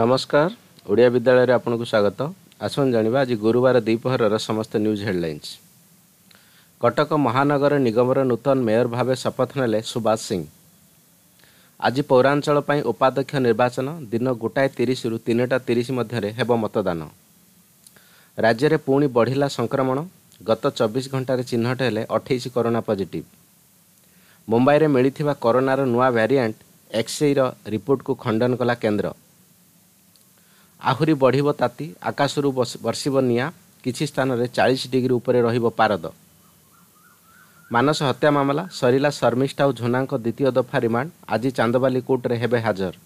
ନମସ୍କାର ଓଡ଼ିଆ ବିଦ୍ୟାଳୟରେ ଆପଣଙ୍କୁ ସ୍ୱାଗତ ଆସନ୍ତୁ ଜାଣିବା ଆଜି ଗୁରୁବାର ଦ୍ୱିପହରର ସମସ୍ତ ନ୍ୟୁଜ୍ ହେଡ଼ଲାଇନ୍ସ କଟକ ମହାନଗର ନିଗମର ନୂତନ ମେୟର ଭାବେ ଶପଥ ନେଲେ ସୁବାଷ ସିଂ ଆଜି ପୌରାଞ୍ଚଳ ପାଇଁ ଉପାଧ୍ୟକ୍ଷ ନିର୍ବାଚନ ଦିନ ଗୋଟାଏ ତିରିଶରୁ ତିନିଟା ତିରିଶ ମଧ୍ୟରେ ହେବ ମତଦାନ ରାଜ୍ୟରେ ପୁଣି ବଢ଼ିଲା ସଂକ୍ରମଣ ଗତ ଚବିଶ ଘଣ୍ଟାରେ ଚିହ୍ନଟ ହେଲେ ଅଠେଇଶ କରୋନା ପଜିଟିଭ ମୁମ୍ବାଇରେ ମିଳିଥିବା କରୋନାର ନୂଆ ଭ୍ୟାରିଆଣ୍ଟ ଏକ୍ସଇର ରିପୋର୍ଟକୁ ଖଣ୍ଡନ କଲା କେନ୍ଦ୍ର ଆହୁରି ବଢ଼ିବ ତାତି ଆକାଶରୁ ବର୍ଷିବ ନିଆଁ କିଛି ସ୍ଥାନରେ ଚାଳିଶ ଡିଗ୍ରୀ ଉପରେ ରହିବ ପାରଦ ମାନସ ହତ୍ୟା ମାମଲା ସରିଲା ଶର୍ମିଷ୍ଠା ଓ ଝୁନାଙ୍କ ଦ୍ୱିତୀୟ ଦଫା ରିମାଣ୍ଡ ଆଜି ଚାନ୍ଦବାଲି କୋର୍ଟରେ ହେବେ ହାଜର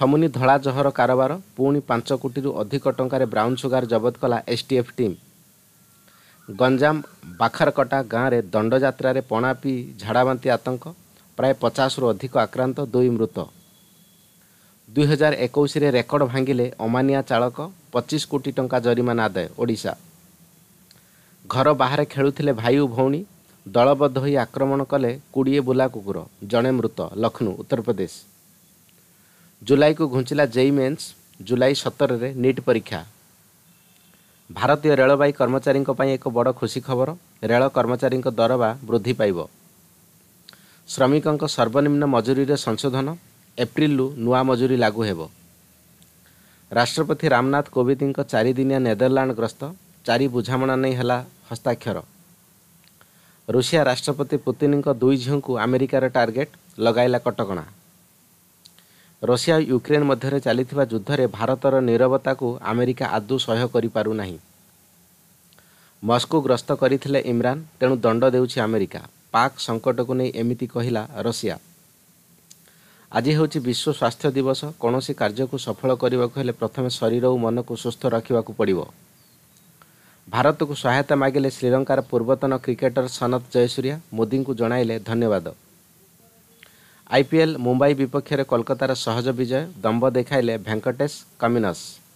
ଥମୁନି ଧଳା ଜହର କାରବାର ପୁଣି ପାଞ୍ଚ କୋଟିରୁ ଅଧିକ ଟଙ୍କାରେ ବ୍ରାଉନ୍ ସୁଗାର ଜବତ କଲା ଏସ୍ଟିଏଫ୍ ଟିମ୍ ଗଞ୍ଜାମ ବାଖରକଟା ଗାଁରେ ଦଣ୍ଡଯାତ୍ରାରେ ପଣା ପଣାପି ଝାଡ଼ାବାନ୍ତି ଆତଙ୍କ ପ୍ରାୟ ପଚାଶରୁ ଅଧିକ ଆକ୍ରାନ୍ତ ଦୁଇ ମୃତ ଦୁଇହଜାର ଏକୋଇଶରେ ରେକର୍ଡ଼ ଭାଙ୍ଗିଲେ ଅମାନିଆ ଚାଳକ ପଚିଶ କୋଟି ଟଙ୍କା ଜରିମାନା ଆଦାୟ ଓଡ଼ିଶା ଘର ବାହାରେ ଖେଳୁଥିଲେ ଭାଇ ଓ ଭଉଣୀ ଦଳବଦ୍ଧ ହୋଇ ଆକ୍ରମଣ କଲେ କୋଡ଼ିଏ ବୁଲା କୁକୁର ଜଣେ ମୃତ ଲକ୍ଷ୍ନୌ ଉତ୍ତରପ୍ରଦେଶ ଜୁଲାଇକୁ ଘୁଞ୍ଚିଲା ଜେଇ ମେନ୍ସ ଜୁଲାଇ ସତରରେ ନିଟ୍ ପରୀକ୍ଷା ଭାରତୀୟ ରେଳବାଇ କର୍ମଚାରୀଙ୍କ ପାଇଁ ଏକ ବଡ଼ ଖୁସି ଖବର ରେଳ କର୍ମଚାରୀଙ୍କ ଦରବା ବୃଦ୍ଧି ପାଇବ ଶ୍ରମିକଙ୍କ ସର୍ବନିମ୍ନ ମଜୁରୀରେ ସଂଶୋଧନ ଏପ୍ରିଲରୁ ନୂଆ ମଜୁରୀ ଲାଗୁ ହେବ ରାଷ୍ଟ୍ରପତି ରାମନାଥ କୋବିନ୍ଦଙ୍କ ଚାରିଦିନିଆ ନେଦରଲ୍ୟାଣ୍ଡ ଗ୍ରସ୍ତ ଚାରି ବୁଝାମଣା ନେଇ ହେଲା ହସ୍ତାକ୍ଷର ରୁଷିଆ ରାଷ୍ଟ୍ରପତି ପୁତିନ୍ଙ୍କ ଦୁଇ ଝିଅଙ୍କୁ ଆମେରିକାର ଟାର୍ଗେଟ୍ ଲଗାଇଲା କଟକଣା ରଷିଆ ୟୁକ୍ରେନ୍ ମଧ୍ୟରେ ଚାଲିଥିବା ଯୁଦ୍ଧରେ ଭାରତର ନିରବତାକୁ ଆମେରିକା ଆଦୌ ସହ୍ୟ କରିପାରୁନାହିଁ ମସ୍କୋ ଗ୍ରସ୍ତ କରିଥିଲେ ଇମ୍ରାନ୍ ତେଣୁ ଦଣ୍ଡ ଦେଉଛି ଆମେରିକା ପାକ୍ ସଙ୍କଟକୁ ନେଇ ଏମିତି କହିଲା ରଷିଆ ଆଜି ହେଉଛି ବିଶ୍ୱ ସ୍ୱାସ୍ଥ୍ୟ ଦିବସ କୌଣସି କାର୍ଯ୍ୟକୁ ସଫଳ କରିବାକୁ ହେଲେ ପ୍ରଥମେ ଶରୀର ଓ ମନକୁ ସୁସ୍ଥ ରଖିବାକୁ ପଡ଼ିବ ଭାରତକୁ ସହାୟତା ମାଗିଲେ ଶ୍ରୀଲଙ୍କାର ପୂର୍ବତନ କ୍ରିକେଟର ସନତ ଜୟସୂରିଆ ମୋଦିଙ୍କୁ ଜଣାଇଲେ ଧନ୍ୟବାଦ ଆଇପିଏଲ୍ ମୁମ୍ବାଇ ବିପକ୍ଷରେ କୋଲକାତାର ସହଜ ବିଜୟ ଦମ୍ବ ଦେଖାଇଲେ ଭେଙ୍କଟେଶ କମିନସ୍